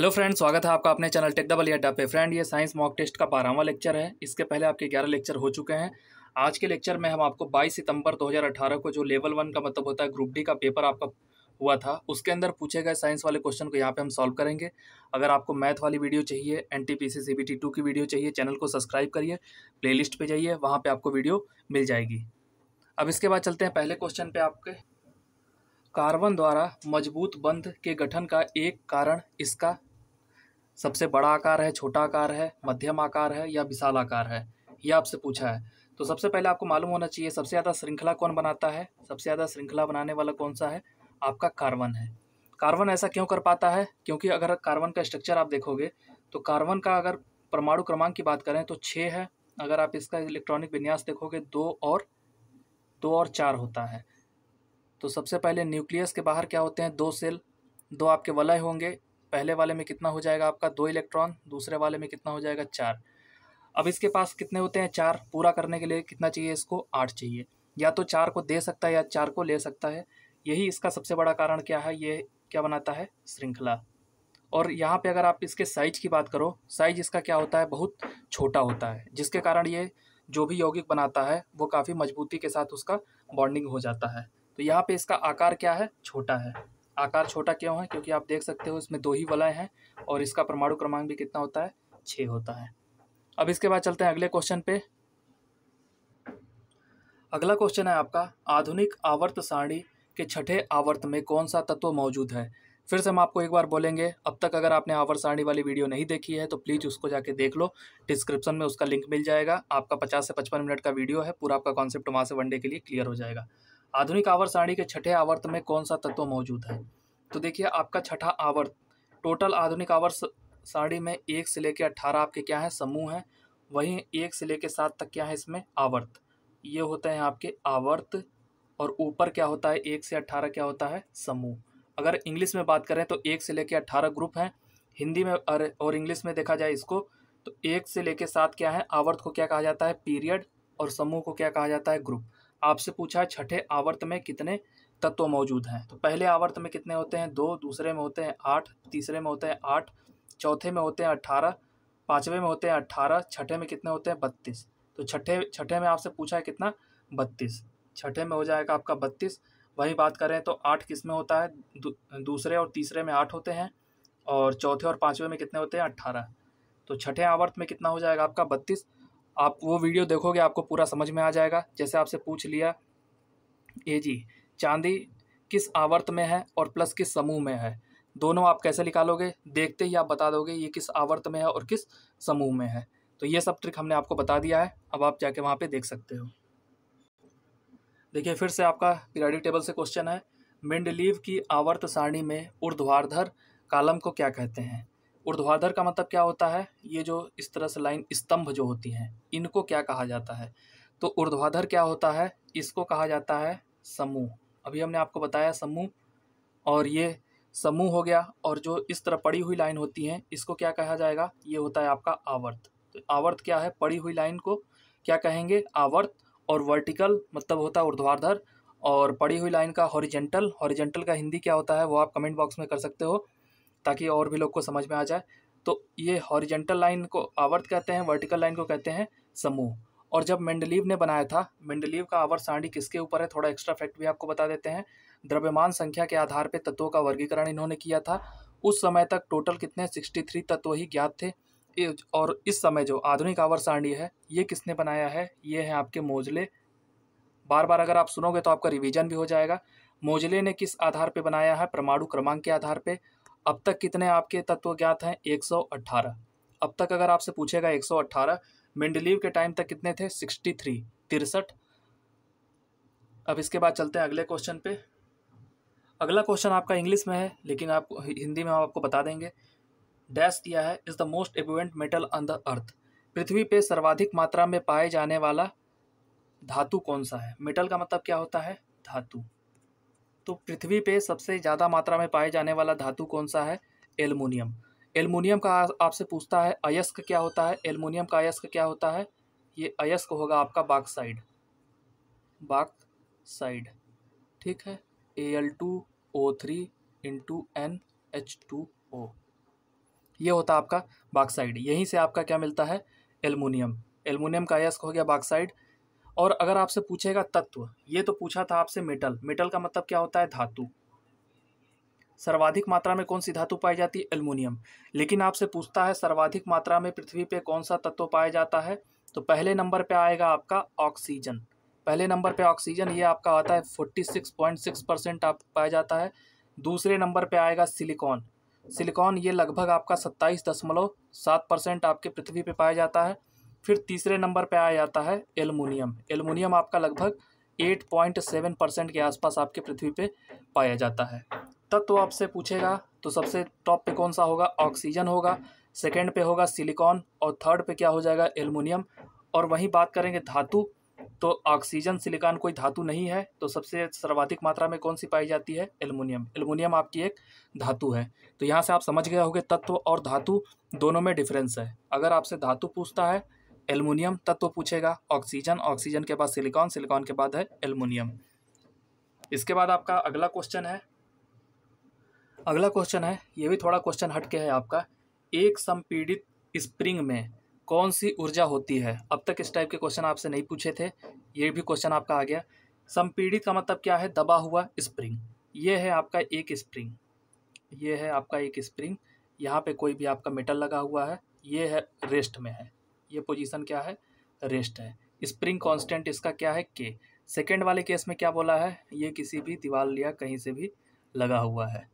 hello friend स्वागत है आपका अपने चैनल टेक डबल अड्डा पे फ्रेंड ये साइंस मॉक टेस्ट का बारहवा लेक्चर है इसके पहले आपके ग्यारह लेक्चर हो चुके हैं आज के लेक्चर में हम आपको 22 सितंबर 2018 को जो लेवल वन का मतलब होता है ग्रुप डी का पेपर आपका हुआ था उसके अंदर पूछे गए साइंस वाले क्वेश्चन को यहाँ पे हम सॉल्व करेंगे अगर आपको मैथ वाली वीडियो चाहिए N T P C C B T two की वीडियो चाहिए चैनल को सब्सक्राइब करिए प्ले लिस्ट जाइए वहाँ पर आपको वीडियो मिल जाएगी अब इसके बाद चलते हैं पहले क्वेश्चन पर आपके कार्बन द्वारा मजबूत बंध के गठन का एक कारण इसका सबसे बड़ा आकार है छोटा आकार है मध्यम आकार है या विशाल आकार है यह आपसे पूछा है तो सबसे पहले आपको मालूम होना चाहिए सबसे ज़्यादा श्रृंखला कौन बनाता है सबसे ज़्यादा श्रृंखला बनाने वाला कौन सा है आपका कार्बन है कार्बन ऐसा क्यों कर पाता है क्योंकि अगर कार्बन का स्ट्रक्चर आप देखोगे तो कार्बन का अगर परमाणु क्रमांक की बात करें तो छः है अगर आप इसका इलेक्ट्रॉनिक विन्यास देखोगे दो और दो और चार होता है तो सबसे पहले न्यूक्लियस के बाहर क्या होते हैं दो सेल दो आपके वलय होंगे पहले वाले में कितना हो जाएगा आपका दो इलेक्ट्रॉन दूसरे वाले में कितना हो जाएगा चार अब इसके पास कितने होते हैं चार पूरा करने के लिए कितना चाहिए इसको आठ चाहिए या तो चार को दे सकता है या चार को ले सकता है यही इसका सबसे बड़ा कारण क्या है ये क्या बनाता है श्रृंखला और यहाँ पे अगर आप इसके साइज की बात करो साइज इसका क्या होता है बहुत छोटा होता है जिसके कारण ये जो भी यौगिक बनाता है वो काफ़ी मजबूती के साथ उसका बॉन्डिंग हो जाता है तो यहाँ पे इसका आकार क्या है छोटा है आकार छोटा क्यों है क्योंकि आप देख सकते हो इसमें दो ही वलय हैं और इसका परमाणु क्रमांक भी कितना होता है छः होता है अब इसके बाद चलते हैं अगले क्वेश्चन पे अगला क्वेश्चन है आपका आधुनिक आवर्त सारणी के छठे आवर्त में कौन सा तत्व मौजूद है फिर से हम आपको एक बार बोलेंगे अब तक अगर आपने आवर्त सारणी वाली वीडियो नहीं देखी है तो प्लीज़ उसको जाके देख लो डिस्क्रिप्शन में उसका लिंक मिल जाएगा आपका पचास से पचपन मिनट का वीडियो है पूरा आपका कॉन्सेप्ट वहाँ से वनडे के लिए क्लियर हो जाएगा आधुनिक आवर्त सारणी के छठे आवर्त में कौन सा तत्व मौजूद है तो देखिए आपका छठा आवर्त टोटल आधुनिक आवर्त सारणी में एक से लेकर अट्ठारह आपके क्या है समूह हैं वहीं एक से लेकर सात तक क्या है इसमें आवर्त ये होते हैं आपके आवर्त और ऊपर क्या होता है एक से अट्ठारह क्या होता है समूह अगर इंग्लिश में बात करें तो एक से लेकर अट्ठारह ग्रुप हैं हिंदी में और इंग्लिश में देखा जाए इसको तो एक से लेकर सात क्या है आवर्त को क्या कहा जाता है पीरियड और समूह को क्या कहा जाता है ग्रुप आपसे पूछा है छठे आवर्त में कितने तत्व मौजूद हैं तो पहले आवर्त में कितने होते हैं दो दूसरे में होते हैं आठ तीसरे में होते हैं आठ चौथे में होते हैं अट्ठारह पाँचवें में होते हैं अट्ठारह छठे में कितने होते हैं बत्तीस तो छठे छठे में आपसे पूछा है कितना बत्तीस छठे में हो जाएगा आपका बत्तीस वही बात करें तो आठ किस में होता है दू, दूसरे और तीसरे में आठ होते हैं और चौथे और पाँचवें में कितने होते हैं अट्ठारह तो छठे आवर्त में कितना हो जाएगा आपका बत्तीस आप वो वीडियो देखोगे आपको पूरा समझ में आ जाएगा जैसे आपसे पूछ लिया ए जी चांदी किस आवर्त में है और प्लस किस समूह में है दोनों आप कैसे निकालोगे देखते ही आप बता दोगे ये किस आवर्त में है और किस समूह में है तो ये सब ट्रिक हमने आपको बता दिया है अब आप जाके वहाँ पे देख सकते हो देखिए फिर से आपका पीरियडिक टेबल से क्वेश्चन है मिंडलीव की आवर्त सारणी में ऊर्ध्वाधर कालम को क्या कहते हैं ऊर्ध्वाधर का मतलब क्या होता है ये जो इस तरह से लाइन स्तंभ जो होती हैं इनको क्या कहा जाता है तो ऊर्ध्वाधर क्या होता है इसको कहा जाता है समूह अभी हमने आपको बताया समूह और ये समूह हो गया और जो इस तरह पड़ी हुई लाइन होती हैं इसको क्या कहा जाएगा ये होता है आपका आवर्त तो आवर्त क्या है पड़ी हुई लाइन को क्या कहेंगे आवर्त और वर्टिकल मतलब होता है ऊर्ध्वाधर और पड़ी हुई लाइन का हॉरिजेंटल हॉरिजेंटल का हिंदी क्या होता है वो आप कमेंट बॉक्स में कर सकते हो ताकि और भी लोग को समझ में आ जाए तो ये हॉरिजेंटल लाइन को आवर्त कहते हैं वर्टिकल लाइन को कहते हैं समूह और जब मेंडलीव ने बनाया था मेंडलीव का आवर्त सारणी किसके ऊपर है थोड़ा एक्स्ट्रा फैक्ट भी आपको बता देते हैं द्रव्यमान संख्या के आधार पर तत्वों का वर्गीकरण इन्होंने किया था उस समय तक टोटल कितने थ्री तत्व ही ज्ञात थे और इस समय जो आधुनिक आवर्त सारणी है ये किसने बनाया है ये है आपके मोजले बार बार अगर आप सुनोगे तो आपका रिवीजन भी हो जाएगा मोजले ने किस आधार पर बनाया है परमाणु क्रमांक के आधार पर अब तक कितने आपके तत्व ज्ञात हैं 118 अब तक अगर आपसे पूछेगा 118 मेंडलीव के टाइम तक कितने थे 63 तिरसठ अब इसके बाद चलते हैं अगले क्वेश्चन पे अगला क्वेश्चन आपका इंग्लिश में है लेकिन आप हिंदी में हम आपको बता देंगे डैश दिया है is the most abundant metal on the earth पृथ्वी पे सर्वाधिक मात्रा में पाए जाने वाला धातु कौन सा है मेटल का मतलब क्या होता है धातु तो पृथ्वी पे सबसे ज़्यादा मात्रा में पाए जाने वाला धातु कौन सा है एलमोनियम एलमिनियम का आपसे पूछता है अयस्क क्या होता है एलमोनियम का अयस्क क्या होता है ये अयस्क होगा आपका बाक्साइड बाक साइड ठीक है A L two O three into N H two O ये होता है आपका बाक्साइड यहीं से आपका क्या मिलता है एलमोनियम एलमिनियम का अयस्क हो गया बाक्साइड और अगर आपसे पूछेगा तत्व ये तो पूछा था आपसे मेटल मेटल का मतलब क्या होता है धातु सर्वाधिक मात्रा में कौन सी धातु पाई जाती है एल्युमिनियम लेकिन आपसे पूछता है सर्वाधिक मात्रा में पृथ्वी पे कौन सा तत्व पाया जाता है तो पहले नंबर पे आएगा आपका ऑक्सीजन पहले नंबर पे ऑक्सीजन ये आपका आता है forty six point six percent आप पाया जाता है दूसरे नंबर पे आएगा सिलिकॉन सिलिकॉन ये लगभग आपका सत्ताईस दशमलव सात परसेंट आपके पृथ्वी पे पाया जाता है फिर तीसरे नंबर पे आ जाता है एलमोनियम एलमोनियम आपका लगभग 8.7 परसेंट के आसपास आपके पृथ्वी पे पाया जाता है तत्व तो आपसे पूछेगा तो सबसे टॉप पे कौन सा होगा ऑक्सीजन होगा सेकेंड पे होगा सिलिकॉन और थर्ड पे क्या हो जाएगा एलमोनियम और वहीं बात करेंगे धातु तो ऑक्सीजन सिलिकॉन कोई धातु नहीं है तो सबसे सर्वाधिक मात्रा में कौन सी पाई जाती है एलमोनियम एलमोनियम आपकी एक धातु है तो यहाँ से आप समझ गए होगे तत्व और धातु दोनों में डिफरेंस है अगर आपसे धातु पूछता है एलमिनियम तत्व पूछेगा ऑक्सीजन ऑक्सीजन के बाद सिलिकॉन सिलिकॉन के बाद है एलमोनियम इसके बाद आपका अगला क्वेश्चन है अगला क्वेश्चन है ये भी थोड़ा क्वेश्चन हट के है आपका एक संपीड़ित स्प्रिंग में कौन सी ऊर्जा होती है अब तक इस टाइप के क्वेश्चन आपसे नहीं पूछे थे ये भी क्वेश्चन आपका आ गया संपीड़ित का मतलब क्या है दबा हुआ स्प्रिंग ये है आपका एक स्प्रिंग ये है आपका एक स्प्रिंग यहाँ पे कोई भी आपका मेटल लगा हुआ है ये है रेस्ट में है ये पोजीशन क्या है रेस्ट है स्प्रिंग कांस्टेंट इसका क्या है के सेकेंड वाले केस में क्या बोला है ये किसी भी दीवार या कहीं से भी लगा हुआ है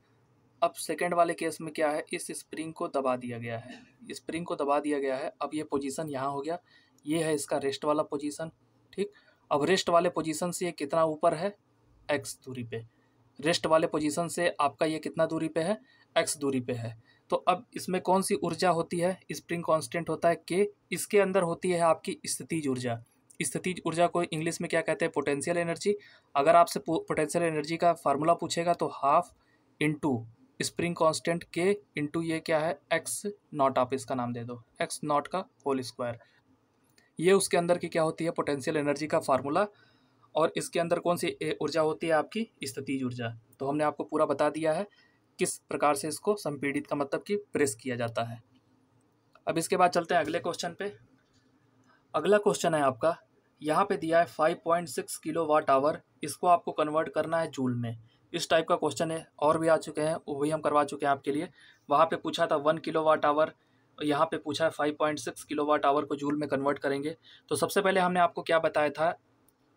अब सेकेंड वाले केस में क्या है इस स्प्रिंग को दबा दिया गया है स्प्रिंग को दबा दिया गया है अब ये पोजीशन यहाँ हो गया ये है इसका रेस्ट वाला पोजीशन ठीक अब रेस्ट वाले पोजीशन से ये कितना ऊपर है एक्स दूरी पे रेस्ट वाले पोजीशन से आपका ये कितना दूरी पे है एक्स दूरी पे है तो अब इसमें कौन सी ऊर्जा होती है स्प्रिंग कांस्टेंट होता है के इसके अंदर होती है आपकी स्थितिज ऊर्जा स्थितिज ऊर्जा को इंग्लिश में क्या कहते हैं पोटेंशियल एनर्जी अगर आपसे पोटेंशियल एनर्जी का फार्मूला पूछेगा तो हाफ इंटू स्प्रिंग कांस्टेंट के इंटू ये क्या है एक्स नॉट आप इसका नाम दे दो एक्स नॉट का होल स्क्वायर ये उसके अंदर की क्या होती है पोटेंशियल एनर्जी का फार्मूला और इसके अंदर कौन सी ऊर्जा होती है आपकी स्थितिज ऊर्जा तो हमने आपको पूरा बता दिया है किस प्रकार से इसको संपीड़ित का मतलब कि प्रेस किया जाता है अब इसके बाद चलते हैं अगले क्वेश्चन पे अगला क्वेश्चन है आपका यहाँ पे दिया है five point six kilowatt hour इसको आपको कन्वर्ट करना है जूल में इस टाइप का क्वेश्चन है और भी आ चुके हैं वो भी हम करवा चुके हैं आपके लिए वहाँ पे पूछा था वन किलो वाट आवर यहाँ पे पूछा है five point six kilowatt hour को जूल में कन्वर्ट करेंगे तो सबसे पहले हमने आपको क्या बताया था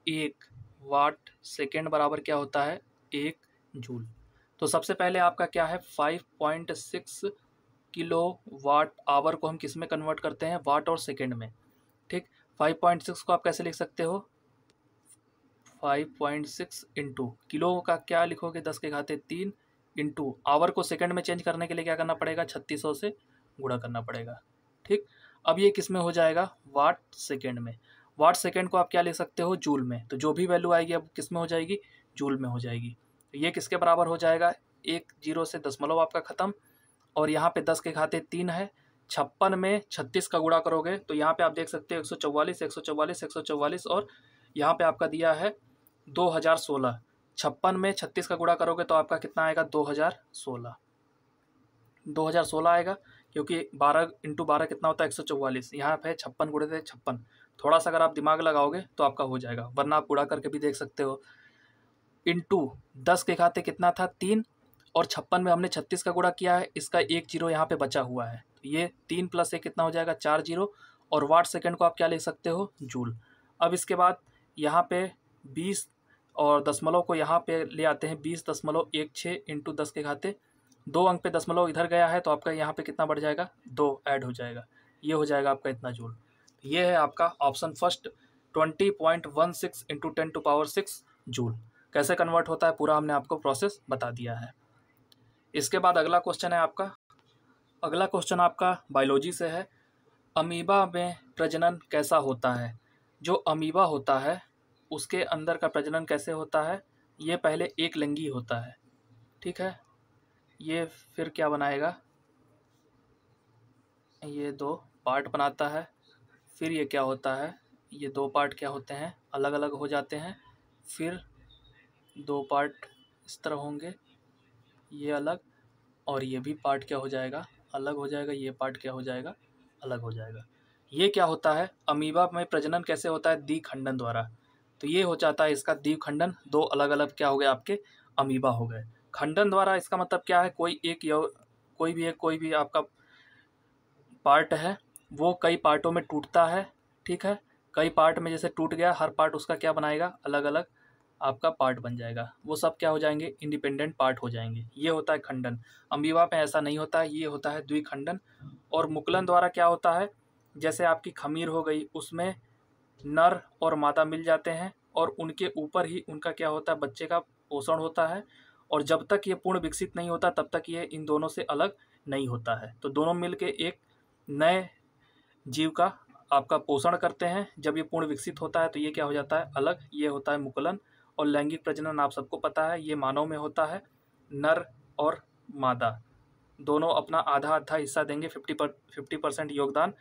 एक वाट सेकेंड बराबर क्या होता है एक जूल तो सबसे पहले आपका क्या है 5.6 किलो वाट आवर को हम किस में कन्वर्ट करते हैं वाट और सेकेंड में ठीक 5.6 को आप कैसे लिख सकते हो 5.6 पॉइंट सिक्स इंटू किलो का क्या लिखोगे दस के घाते तीन इंटू आवर को सेकंड में चेंज करने के लिए क्या करना पड़ेगा छत्तीस सौ से गुणा करना पड़ेगा ठीक अब ये किस में हो जाएगा वाट सेकेंड में वाट सेकेंड को आप क्या ले सकते हो जूल में तो जो भी वैल्यू आएगी अब किस में हो जाएगी जूल में हो जाएगी तो ये किसके बराबर हो जाएगा एक जीरो से दसमलव मतलब आपका ख़त्म और यहाँ पे दस के खाते तीन है छप्पन में छत्तीस का गुड़ा करोगे तो यहाँ पे आप देख सकते हो एक सौ चौवालीस एक सौ चौवालीस एक सौ चौवालीस और यहाँ पे आपका दिया है दो हज़ार सोलह छप्पन में छत्तीस का गुड़ा करोगे तो आपका कितना आएगा दो हज़ार सोलह दो हज़ार सोलह आएगा क्योंकि बारह इंटू बारह कितना होता है एक सौ चौवालीस यहाँ पे छप्पन गुड़े थे छप्पन थोड़ा सा अगर आप दिमाग लगाओगे तो आपका हो जाएगा वरना आप गुड़ा करके भी देख सकते हो इंटू दस के खाते कितना था तीन और छप्पन में हमने छत्तीस का गुड़ा किया है इसका एक जीरो यहाँ पे बचा हुआ है तो ये तीन प्लस एक कितना हो जाएगा चार जीरो और वाट सेकेंड को आप क्या ले सकते हो जूल अब इसके बाद यहाँ पे बीस और दशमलव को यहाँ पे ले आते हैं बीस दशमलव एक छः इंटू दस के खाते दो अंक पे दशमलव इधर गया है तो आपका यहाँ पे कितना बढ़ जाएगा दो ऐड हो जाएगा ये हो जाएगा आपका इतना जूल ये है आपका option first twenty point one six into ten to power six joule कैसे कन्वर्ट होता है पूरा हमने आपको प्रोसेस बता दिया है इसके बाद अगला क्वेश्चन है आपका अगला क्वेश्चन आपका बायोलॉजी से है अमीबा में प्रजनन कैसा होता है जो अमीबा होता है उसके अंदर का प्रजनन कैसे होता है ये पहले एक लंगी होता है ठीक है ये फिर क्या बनाएगा ये दो पार्ट बनाता है फिर ये क्या होता है ये दो पार्ट क्या होते हैं अलग अलग हो जाते हैं फिर दो पार्ट इस तरह होंगे ये अलग और ये भी पार्ट क्या हो जाएगा अलग हो जाएगा ये पार्ट क्या हो जाएगा अलग हो जाएगा ये क्या होता है अमीबा में प्रजनन कैसे होता है खंडन द्वारा तो ये हो जाता है इसका खंडन दो अलग अलग क्या हो गए आपके अमीबा हो गए खंडन द्वारा इसका मतलब क्या है कोई एक यो कोई भी एक कोई भी आपका पार्ट है वो कई पार्टों में टूटता है ठीक है कई पार्ट में जैसे टूट गया हर पार्ट उसका क्या बनाएगा अलग अलग आपका पार्ट बन जाएगा वो सब क्या हो जाएंगे इंडिपेंडेंट पार्ट हो जाएंगे ये होता है खंडन अम्बिवा में ऐसा नहीं होता है ये होता है द्विखंडन और मुकलन द्वारा क्या होता है जैसे आपकी खमीर हो गई उसमें नर और मादा मिल जाते हैं और उनके ऊपर ही उनका क्या होता है बच्चे का पोषण होता है और जब तक ये पूर्ण विकसित नहीं होता तब तक ये इन दोनों से अलग नहीं होता है तो दोनों मिल एक नए जीव का आपका पोषण करते हैं जब ये पूर्ण विकसित होता है तो ये क्या हो जाता है अलग ये होता है मुकलन और लैंगिक प्रजनन आप सबको पता है ये मानव में होता है नर और मादा दोनों अपना आधा आधा हिस्सा देंगे फिफ्टी पर फिफ्टी परसेंट योगदान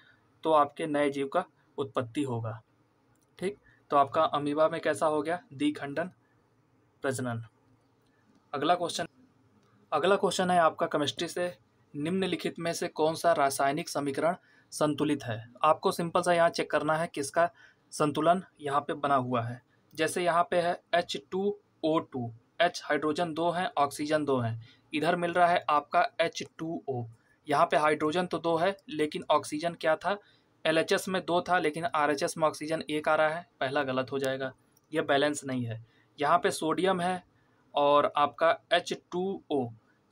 तो आपके नए जीव का उत्पत्ति होगा ठीक तो आपका अमीबा में कैसा हो गया खंडन प्रजनन अगला क्वेश्चन अगला क्वेश्चन है आपका केमिस्ट्री से निम्नलिखित में से कौन सा रासायनिक समीकरण संतुलित है आपको सिंपल सा यहाँ चेक करना है किसका संतुलन यहाँ पे बना हुआ है जैसे यहाँ पे है H two O two H hydrogen दो हैं ऑक्सीजन दो हैं इधर मिल रहा है आपका एच टू ओ यहाँ पे हाइड्रोजन तो दो है लेकिन ऑक्सीजन क्या था एल एच एस में दो था लेकिन आर एच एस में ऑक्सीजन एक आ रहा है पहला गलत हो जाएगा यह बैलेंस नहीं है यहाँ पे सोडियम है और आपका एच टू ओ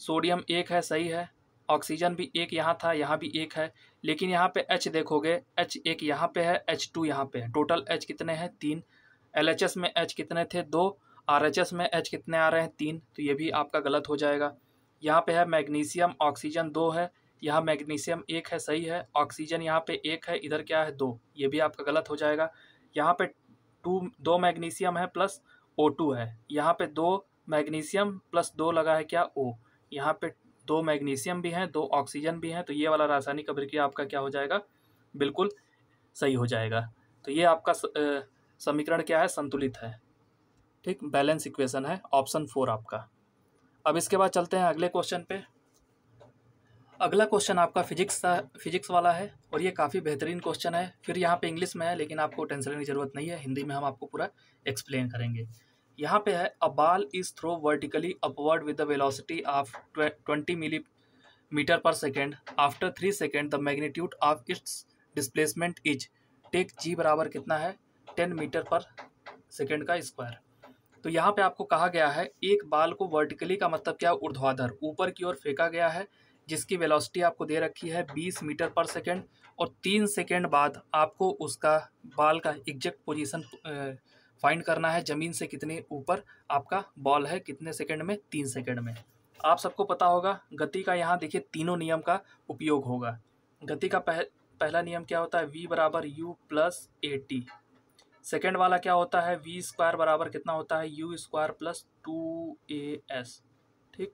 सोडियम एक है सही है ऑक्सीजन भी एक यहाँ था यहाँ भी एक है लेकिन यहाँ पे H देखोगे H एक यहाँ पे है एच टू यहाँ पे है टोटल H कितने हैं तीन एल में एच कितने थे दो आर में एच कितने आ रहे हैं तीन तो ये भी आपका गलत हो जाएगा यहाँ पे है मैग्नीशियम ऑक्सीजन दो है यहाँ मैग्नीशियम एक है सही है ऑक्सीजन यहाँ पे एक है इधर क्या है दो ये भी आपका गलत हो जाएगा यहाँ पे टू दो मैग्नीशियम है प्लस ओ टू है यहाँ पे दो मैग्नीशियम प्लस दो लगा है क्या ओ यहाँ पे दो मैग्नीशियम भी हैं दो ऑक्सीजन भी हैं तो ये वाला रासायनिक अभिक्रिया आपका क्या हो जाएगा बिल्कुल सही हो जाएगा तो ये आपका समीकरण क्या है संतुलित है ठीक बैलेंस इक्वेशन है ऑप्शन फोर आपका अब इसके बाद चलते हैं अगले क्वेश्चन पे अगला क्वेश्चन आपका फिजिक्स था फिजिक्स वाला है और ये काफ़ी बेहतरीन क्वेश्चन है फिर यहाँ पे इंग्लिश में है लेकिन आपको टेंशन लेने की ज़रूरत नहीं है हिंदी में हम आपको पूरा एक्सप्लेन करेंगे यहाँ पे है a ball is throw vertically upward with the velocity of twenty millimetre per second after three second the magnitude of its displacement is take g बराबर कितना है टेन मीटर पर सेकेंड का square तो यहाँ पे आपको कहा गया है एक बाल को वर्टिकली का मतलब क्या ऊर्ध्वाधर ऊपर की ओर फेंका गया है जिसकी वेलोसिटी आपको दे रखी है 20 मीटर पर सेकेंड और तीन सेकेंड बाद आपको उसका बाल का एग्जैक्ट पोजीशन फाइंड करना है ज़मीन से कितने ऊपर आपका बॉल है कितने सेकेंड में तीन सेकेंड में आप सबको पता होगा गति का यहाँ देखिए तीनों नियम का उपयोग होगा गति का पह, पहला नियम क्या होता है वी बराबर u plus a t second वाला क्या होता है वी स्क्वायर बराबर कितना होता है u square plus two a s ठीक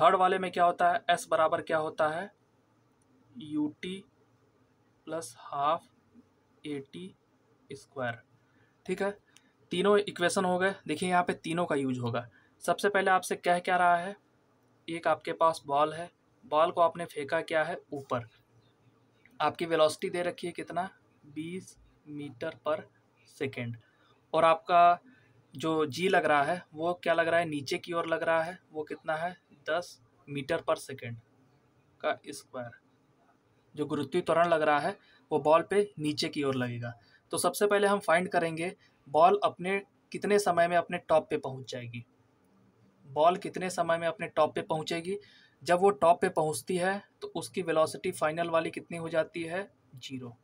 थर्ड वाले में क्या होता है एस बराबर क्या होता है u t plus half a t square ठीक है तीनों इक्वेशन हो गए देखिए यहाँ पे तीनों का यूज होगा सबसे पहले आपसे कह क्या रहा है एक आपके पास बॉल है बॉल को आपने फेंका क्या है ऊपर आपकी वेलोसिटी दे रखी है कितना बीस मीटर पर सेकेंड और आपका जो जी लग रहा है वो क्या लग रहा है नीचे की ओर लग रहा है वो कितना है दस मीटर पर सेकेंड का स्क्वायर जो गुरुत्वीय त्वरण लग रहा है वो बॉल पे नीचे की ओर लगेगा तो सबसे पहले हम फाइंड करेंगे बॉल अपने कितने समय में अपने टॉप पे पहुंच जाएगी बॉल कितने समय में अपने टॉप पे पहुंचेगी जब वो टॉप पे पहुंचती है तो उसकी वेलोसिटी फाइनल वाली कितनी हो जाती है जीरो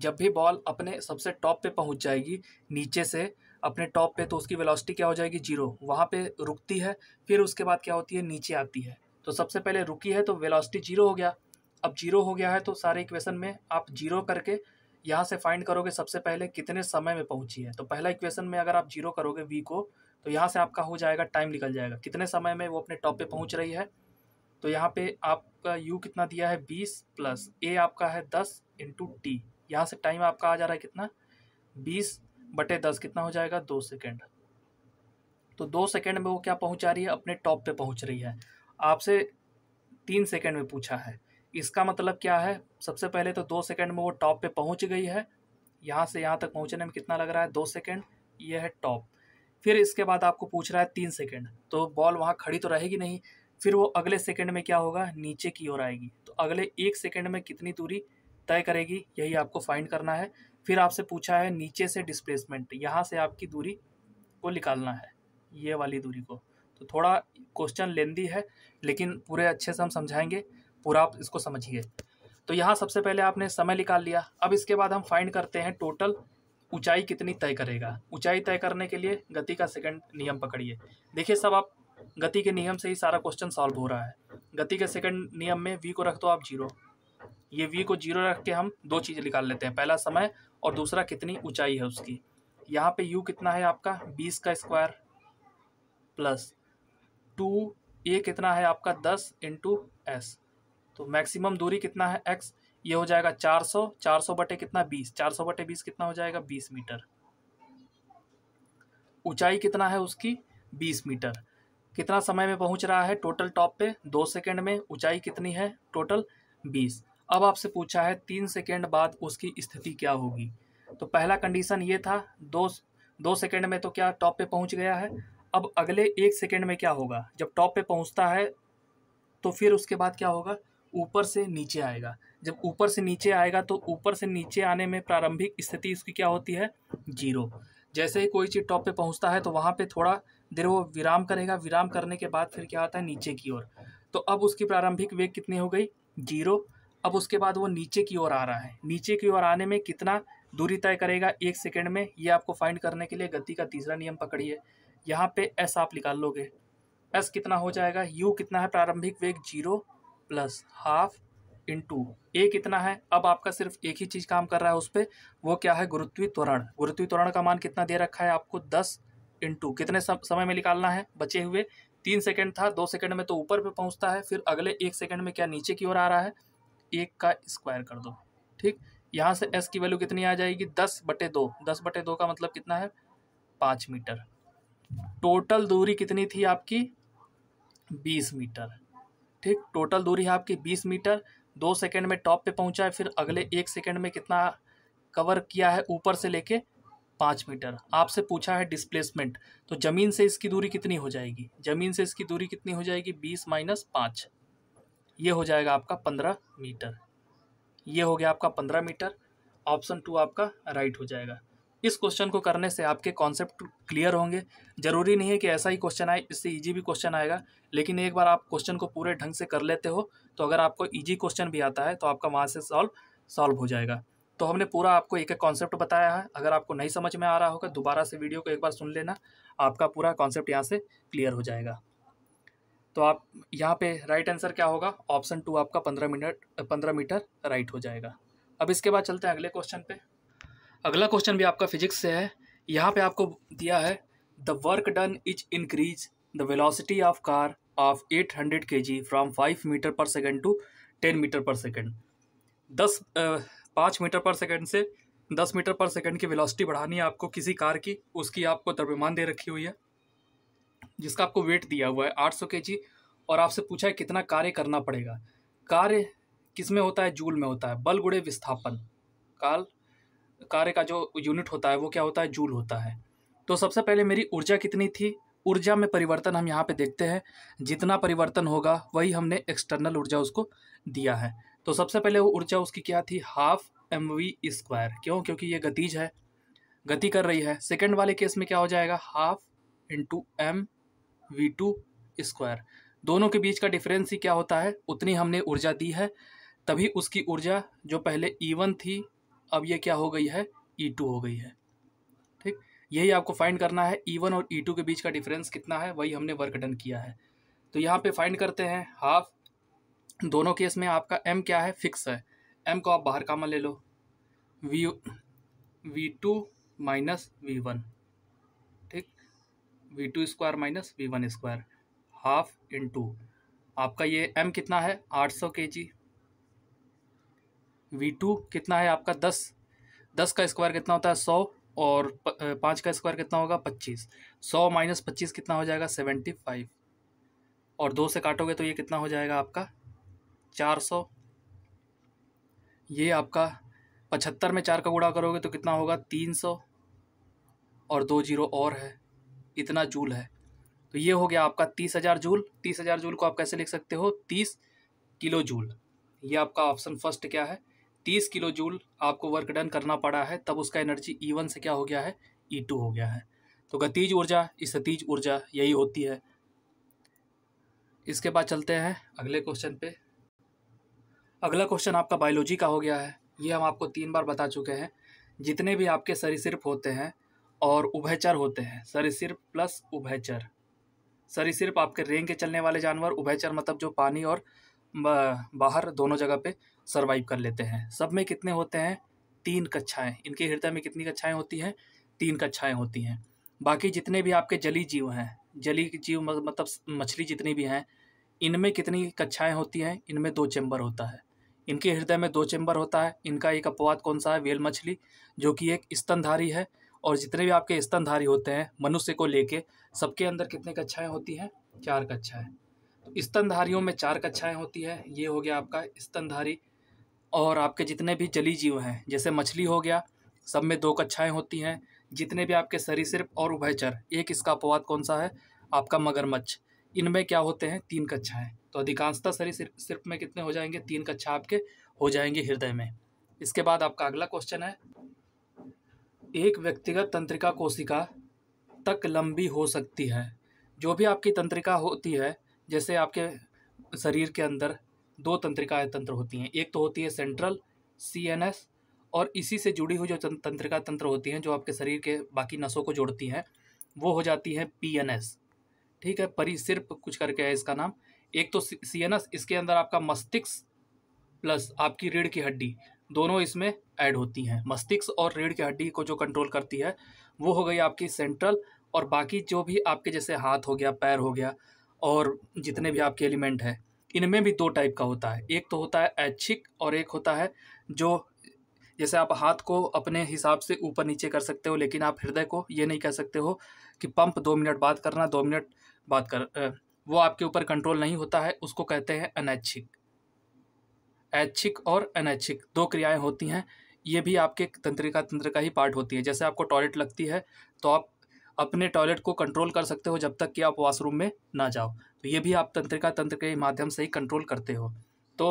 जब भी बॉल अपने सबसे टॉप पे पहुंच जाएगी नीचे से अपने टॉप पे तो उसकी वेलोसिटी क्या हो जाएगी जीरो वहाँ पे रुकती है फिर उसके बाद क्या होती है नीचे आती है तो सबसे पहले रुकी है तो वेलोसिटी जीरो हो गया अब जीरो हो गया है तो सारे इक्वेशन में आप जीरो करके यहाँ से फाइंड करोगे सबसे पहले कितने समय में पहुँची है तो पहला इक्वेशन में अगर आप जीरो करोगे वी को तो यहाँ से आपका हो जाएगा टाइम निकल जाएगा कितने समय में वो अपने टॉप पर पहुँच रही है तो यहाँ पर आपका यू कितना दिया है बीस प्लस ए आपका है दस इंटू टी यहाँ से टाइम आपका आ जा रहा है कितना बीस बटे दस कितना हो जाएगा दो सेकेंड तो दो सेकेंड में वो क्या पहुँचा रही है अपने टॉप पे पहुँच रही है आपसे तीन सेकेंड में पूछा है इसका मतलब क्या है सबसे पहले तो दो सेकेंड में वो टॉप पे पहुँच गई है यहाँ से यहाँ तक पहुँचने में कितना लग रहा है दो सेकेंड ये है टॉप फिर इसके बाद आपको पूछ रहा है तीन सेकेंड तो बॉल वहाँ खड़ी तो रहेगी नहीं फिर वो अगले सेकेंड में क्या होगा नीचे की ओर आएगी तो अगले एक सेकेंड में कितनी दूरी तय करेगी यही आपको फाइंड करना है फिर आपसे पूछा है नीचे से डिस्प्लेसमेंट यहाँ से आपकी दूरी को निकालना है ये वाली दूरी को तो थोड़ा क्वेश्चन लेंदी है लेकिन पूरे अच्छे से हम समझाएंगे पूरा आप इसको समझिए तो यहाँ सबसे पहले आपने समय निकाल लिया अब इसके बाद हम फाइंड करते हैं टोटल ऊंचाई कितनी तय करेगा ऊंचाई तय करने के लिए गति का सेकंड नियम पकड़िए देखिए सब आप गति के नियम से ही सारा क्वेश्चन सॉल्व हो रहा है गति के सेकंड नियम में वी को रख दो आप जीरो ये वी को जीरो रख के हम दो चीज़ें निकाल लेते हैं पहला समय और दूसरा कितनी ऊंचाई है उसकी यहाँ पे यू कितना है आपका बीस का स्क्वायर प्लस टू ए कितना है आपका दस इंटू एस तो मैक्सिमम दूरी कितना है एक्स ये हो जाएगा चार सौ चार सौ बटे कितना बीस चार सौ बटे बीस कितना हो जाएगा बीस मीटर ऊंचाई कितना है उसकी बीस मीटर कितना समय में पहुंच रहा है टोटल टॉप पे दो सेकंड में ऊंचाई कितनी है टोटल बीस अब आपसे पूछा है तीन सेकेंड बाद उसकी स्थिति क्या होगी तो पहला कंडीशन ये था दो दो सेकेंड में तो क्या टॉप पे पहुंच गया है अब अगले एक सेकेंड में क्या होगा जब टॉप पे पहुंचता है तो फिर उसके बाद क्या होगा ऊपर से नीचे आएगा जब ऊपर से नीचे आएगा तो ऊपर से नीचे आने में प्रारंभिक स्थिति उसकी क्या होती है जीरो जैसे ही कोई चीज़ टॉप पे पहुंचता है तो वहाँ पे थोड़ा देर वो विराम करेगा विराम करने के बाद फिर क्या आता है नीचे की ओर तो अब उसकी प्रारंभिक वेग कितनी हो गई जीरो अब उसके बाद वो नीचे की ओर आ रहा है नीचे की ओर आने में कितना दूरी तय करेगा एक सेकेंड में ये आपको फाइंड करने के लिए गति का तीसरा नियम पकड़िए यहाँ पे एस आप निकाल लोगे एस कितना हो जाएगा यू कितना है प्रारंभिक वेग zero plus half into a कितना है अब आपका सिर्फ एक ही चीज़ काम कर रहा है उस पर वो क्या है गुरुत्वी त्वरण गुरुत्वी त्वरण का मान कितना दे रखा है आपको दस इंटू कितने समय में निकालना है बचे हुए तीन सेकेंड था दो सेकेंड में तो ऊपर पे पहुंचता है फिर अगले एक सेकेंड में क्या नीचे की ओर आ रहा है एक का स्क्वायर कर दो ठीक यहाँ से एस की वैल्यू कितनी आ जाएगी दस बटे दो दस बटे दो का मतलब कितना है पाँच मीटर टोटल दूरी कितनी थी आपकी बीस मीटर ठीक टोटल दूरी है आपकी बीस मीटर दो सेकेंड में टॉप पे पहुँचा है फिर अगले एक सेकेंड में कितना कवर किया है ऊपर से लेके पाँच मीटर आपसे पूछा है डिस्प्लेसमेंट तो ज़मीन से इसकी दूरी कितनी हो जाएगी ज़मीन से इसकी दूरी कितनी हो जाएगी बीस माइनस पाँच ये हो जाएगा आपका पंद्रह मीटर ये हो गया आपका पंद्रह मीटर ऑप्शन टू आपका राइट हो जाएगा इस क्वेश्चन को करने से आपके कॉन्सेप्ट क्लियर होंगे ज़रूरी नहीं है कि ऐसा ही क्वेश्चन आए इससे इजी भी क्वेश्चन आएगा लेकिन एक बार आप क्वेश्चन को पूरे ढंग से कर लेते हो तो अगर आपको इजी क्वेश्चन भी आता है तो आपका वहाँ से सॉल्व सॉल्व हो जाएगा तो हमने पूरा आपको एक एक कॉन्सेप्ट बताया है अगर आपको नहीं समझ में आ रहा होगा दोबारा से वीडियो को एक बार सुन लेना आपका पूरा कॉन्सेप्ट यहाँ से क्लियर हो जाएगा तो आप यहाँ पे राइट आंसर क्या होगा ऑप्शन टू आपका पंद्रह मिनट पंद्रह मीटर राइट हो जाएगा अब इसके बाद चलते हैं अगले क्वेश्चन पे अगला क्वेश्चन भी आपका फिजिक्स से है यहाँ पे आपको दिया है the work done is increase the velocity of car of eight hundred k g from five metre per second to ten metre per second दस पाँच मीटर पर सेकेंड से दस मीटर पर सेकेंड की वेलोसिटी बढ़ानी है आपको किसी car की उसकी आपको द्रव्यमान दे रखी हुई है जिसका आपको वेट दिया हुआ है आठ सौ और आपसे पूछा है कितना कार्य करना पड़ेगा कार्य किस में होता है जूल में होता है बल गुड़े विस्थापन काल कार्य का जो यूनिट होता है वो क्या होता है जूल होता है तो सबसे पहले मेरी ऊर्जा कितनी थी ऊर्जा में परिवर्तन हम यहाँ पे देखते हैं जितना परिवर्तन होगा वही हमने एक्सटर्नल ऊर्जा उसको दिया है तो सबसे पहले वो ऊर्जा उसकी क्या थी हाफ एम वी स्क्वायर क्यों क्योंकि ये गतिज है गति कर रही है सेकेंड वाले केस में क्या हो जाएगा half into m v two square दोनों के बीच का डिफरेंस ही क्या होता है उतनी हमने ऊर्जा दी है तभी उसकी ऊर्जा जो पहले ई e वन थी अब ये क्या हो गई है ई e टू हो गई है ठीक यही आपको फाइंड करना है ई e वन और ई टू के बीच का डिफरेंस कितना है वही हमने वर्क डन किया है तो यहाँ पे फाइंड करते हैं हाफ दोनों केस में आपका एम क्या है फिक्स है एम को आप बाहर कामा ले लो v v two minus v one v two square minus v one square half into आपका ये एम कितना है आठ सौ के जी वी टू कितना है आपका दस दस का स्क्वायर कितना होता है सौ और पाँच का स्क्वायर कितना होगा पच्चीस सौ माइनस पच्चीस कितना हो जाएगा सेवेंटी फाइव और दो से काटोगे तो ये कितना हो जाएगा आपका चार सौ ये आपका पचहत्तर में चार का गुड़ा करोगे तो कितना होगा तीन सौ और दो जीरो और है इतना जूल है तो ये हो गया आपका तीस हज़ार जूल तीस हज़ार जूल को आप कैसे लिख सकते हो तीस किलो जूल ये आपका ऑप्शन फर्स्ट क्या है तीस किलो जूल आपको वर्क डन करना पड़ा है तब उसका एनर्जी ई e वन से क्या हो गया है ई e टू हो गया है तो गतिज ऊर्जा इस सतीज ऊर्जा यही होती है इसके बाद चलते हैं अगले क्वेश्चन पे अगला क्वेश्चन आपका बायोलॉजी का हो गया है ये हम आपको तीन बार बता चुके हैं जितने भी आपके सरीसृप होते हैं और उभयचर होते हैं सरिसिर प्लस उभयचर सरिसिर आपके रेंग के चलने वाले जानवर उभयचर मतलब जो पानी और बाहर दोनों जगह पे सर्वाइव कर लेते हैं सब में कितने होते हैं तीन कक्षाएं इनके हृदय में कितनी कक्षाएं होती हैं तीन कक्षाएं होती हैं बाकी जितने भी आपके जली जीव हैं जली जीव मतलब मछली जितनी भी हैं इनमें कितनी कक्षाएं होती हैं इनमें दो चैम्बर होता है इनके हृदय में दो चैम्बर होता है इनका एक अपवाद कौन सा है वेल मछली जो कि एक स्तनधारी है और जितने भी आपके स्तनधारी होते हैं मनुष्य को लेके सबके अंदर कितने कक्षाएँ होती हैं चार कक्षाएँ तो स्तनधारियों में चार कक्षाएँ होती हैं ये हो गया आपका स्तनधारी और आपके जितने भी जली जीव हैं जैसे मछली हो गया सब में दो कक्षाएँ होती हैं जितने भी आपके सरीसृप और उभयचर एक इसका अपवाद कौन सा है आपका मगरमच्छ इनमें क्या होते हैं तीन कक्षाएँ तो अधिकांशता सरी सिर्फ में कितने हो जाएंगे तीन कक्षा आपके हो जाएंगे हृदय में इसके बाद आपका अगला क्वेश्चन है एक व्यक्तिगत तंत्रिका कोशिका तक लंबी हो सकती है जो भी आपकी तंत्रिका होती है जैसे आपके शरीर के अंदर दो तंत्रिका तंत्र होती हैं एक तो होती है सेंट्रल सी एन एस और इसी से जुड़ी हुई जो तंत्रिका तंत्र होती हैं जो आपके शरीर के बाकी नसों को जोड़ती हैं वो हो जाती हैं पी एन एस ठीक है परी सिर्फ कुछ करके है इसका नाम एक तो सी एन एस इसके अंदर आपका मस्तिष्क प्लस आपकी रीढ़ की हड्डी दोनों इसमें ऐड होती हैं मस्तिष्क और रीढ़ की हड्डी को जो कंट्रोल करती है वो हो गई आपकी सेंट्रल और बाकी जो भी आपके जैसे हाथ हो गया पैर हो गया और जितने भी आपके एलिमेंट हैं इनमें भी दो टाइप का होता है एक तो होता है ऐच्छिक और एक होता है जो जैसे आप हाथ को अपने हिसाब से ऊपर नीचे कर सकते हो लेकिन आप हृदय को ये नहीं कह सकते हो कि पंप दो मिनट बाद करना दो मिनट बाद कर वो आपके ऊपर कंट्रोल नहीं होता है उसको कहते हैं अनैच्छिक ऐच्छिक और अनैच्छिक दो क्रियाएं होती हैं ये भी आपके तंत्रिका तंत्र का ही पार्ट होती है जैसे आपको टॉयलेट लगती है तो आप अपने टॉयलेट को कंट्रोल कर सकते हो जब तक कि आप वॉशरूम में ना जाओ तो ये भी आप तंत्रिका तंत्र के माध्यम से ही कंट्रोल करते हो तो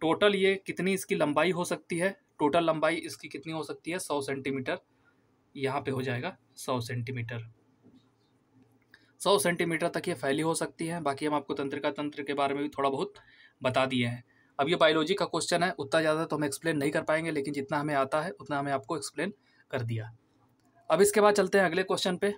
टोटल ये कितनी इसकी लंबाई हो सकती है टोटल लंबाई इसकी कितनी हो सकती है सौ सेंटीमीटर यहाँ पे हो जाएगा सौ सेंटीमीटर सौ सेंटीमीटर तक ये फैली हो सकती है बाकी हम आपको तंत्रिका तंत्र के बारे में भी थोड़ा बहुत बता दिए हैं अब ये बायोलॉजी का क्वेश्चन है उतना ज़्यादा तो हम एक्सप्लेन नहीं कर पाएंगे लेकिन जितना हमें आता है उतना हमें आपको एक्सप्लेन कर दिया अब इसके बाद चलते हैं अगले क्वेश्चन पे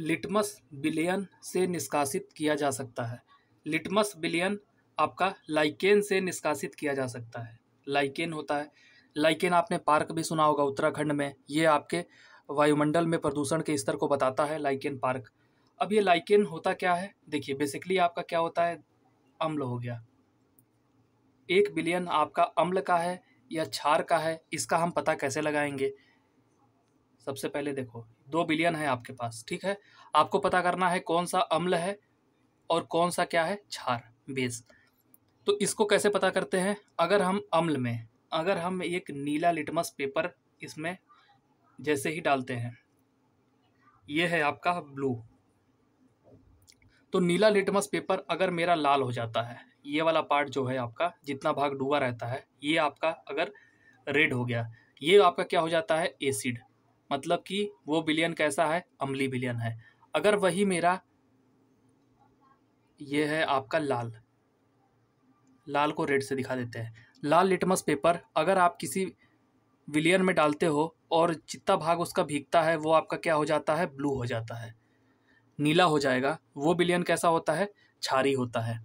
लिटमस बिलियन से निष्कासित किया जा सकता है लिटमस बिलियन आपका लाइकेन से निष्कासित किया जा सकता है लाइकेन होता है लाइकेन आपने पार्क भी सुना होगा उत्तराखंड में ये आपके वायुमंडल में प्रदूषण के स्तर को बताता है लाइकेन पार्क अब ये लाइकेन होता क्या है देखिए बेसिकली आपका क्या होता है अम्ल हो गया एक बिलियन आपका अम्ल का है या क्षार का है इसका हम पता कैसे लगाएंगे सबसे पहले देखो दो बिलियन है आपके पास ठीक है आपको पता करना है कौन सा अम्ल है और कौन सा क्या है क्षार बेस तो इसको कैसे पता करते हैं अगर हम अम्ल में अगर हम एक नीला लिटमस पेपर इसमें जैसे ही डालते हैं ये है आपका ब्लू तो नीला लिटमस पेपर अगर मेरा लाल हो जाता है ये वाला पार्ट जो है आपका जितना भाग डूबा रहता है ये आपका अगर रेड हो गया ये आपका क्या हो जाता है एसिड मतलब कि वो बिलियन कैसा है अम्ली बिलियन है अगर वही मेरा ये है आपका लाल लाल को रेड से दिखा देते हैं लाल लिटमस पेपर अगर आप किसी विलियन में डालते हो और जितना भाग उसका भीगता है वो आपका क्या हो जाता है ब्लू हो जाता है नीला हो जाएगा वो बिलियन कैसा होता है छारी होता है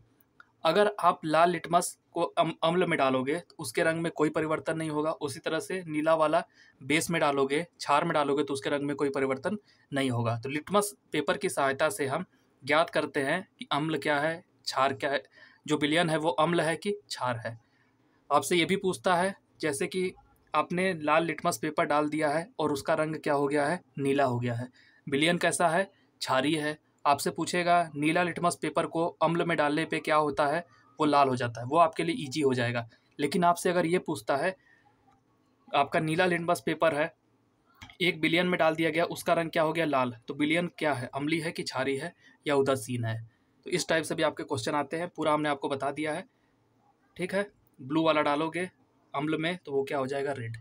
अगर आप लाल लिटमस को अम्ल में डालोगे तो उसके रंग में कोई परिवर्तन नहीं होगा उसी तरह से नीला वाला बेस में डालोगे छार में डालोगे तो उसके रंग में कोई परिवर्तन नहीं होगा तो लिटमस पेपर की सहायता से हम ज्ञात करते हैं कि अम्ल क्या है छार क्या है जो बिलियन है वो अम्ल है कि छार है आपसे ये भी पूछता है जैसे कि आपने लाल लिटमस पेपर डाल दिया है और उसका रंग क्या हो गया है नीला हो गया है बिलियन कैसा है छारी है आपसे पूछेगा नीला लिटमस पेपर को अम्ल में डालने पे क्या होता है वो लाल हो जाता है वो आपके लिए ईजी हो जाएगा लेकिन आपसे अगर ये पूछता है आपका नीला लिटमस पेपर है एक बिलियन में डाल दिया गया उसका रंग क्या हो गया लाल तो बिलियन क्या है अम्ली है कि छारी है या उदासीन है तो इस टाइप से भी आपके क्वेश्चन आते हैं पूरा हमने आपको बता दिया है ठीक है ब्लू वाला डालोगे अम्ल में तो वो क्या हो जाएगा रेड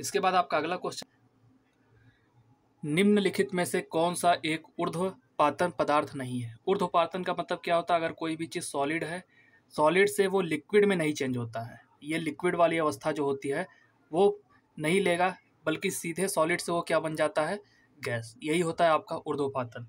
इसके बाद आपका अगला क्वेश्चन निम्नलिखित में से कौन सा एक ऊर्ध्वपातन पदार्थ नहीं है ऊर्ध्वपातन का मतलब क्या होता है अगर कोई भी चीज़ सॉलिड है सॉलिड से वो लिक्विड में नहीं चेंज होता है ये लिक्विड वाली अवस्था जो होती है वो नहीं लेगा बल्कि सीधे सॉलिड से वो क्या बन जाता है गैस यही होता है आपका ऊर्ध्वपातन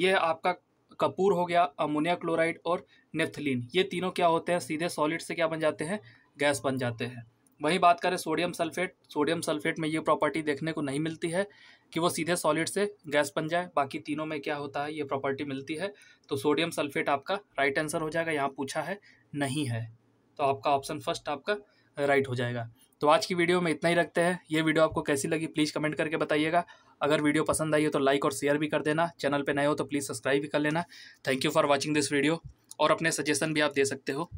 ये आपका कपूर हो गया अमोनिया क्लोराइड और नेथलिन ये तीनों क्या होते हैं सीधे सॉलिड से क्या बन जाते हैं गैस बन जाते हैं वही बात करें सोडियम सल्फेट सोडियम सल्फेट में ये प्रॉपर्टी देखने को नहीं मिलती है कि वो सीधे सॉलिड से गैस बन जाए बाकी तीनों में क्या होता है ये प्रॉपर्टी मिलती है तो सोडियम सल्फेट आपका राइट आंसर हो जाएगा यहाँ पूछा है नहीं है तो आपका ऑप्शन फर्स्ट आपका राइट हो जाएगा तो आज की वीडियो में इतना ही रखते हैं ये वीडियो आपको कैसी लगी प्लीज़ कमेंट करके बताइएगा अगर वीडियो पसंद आई हो तो लाइक और शेयर भी कर देना चैनल पर नए हो तो प्लीज़ सब्सक्राइब भी कर लेना thank you for watching this video और अपने सजेशन भी आप दे सकते हो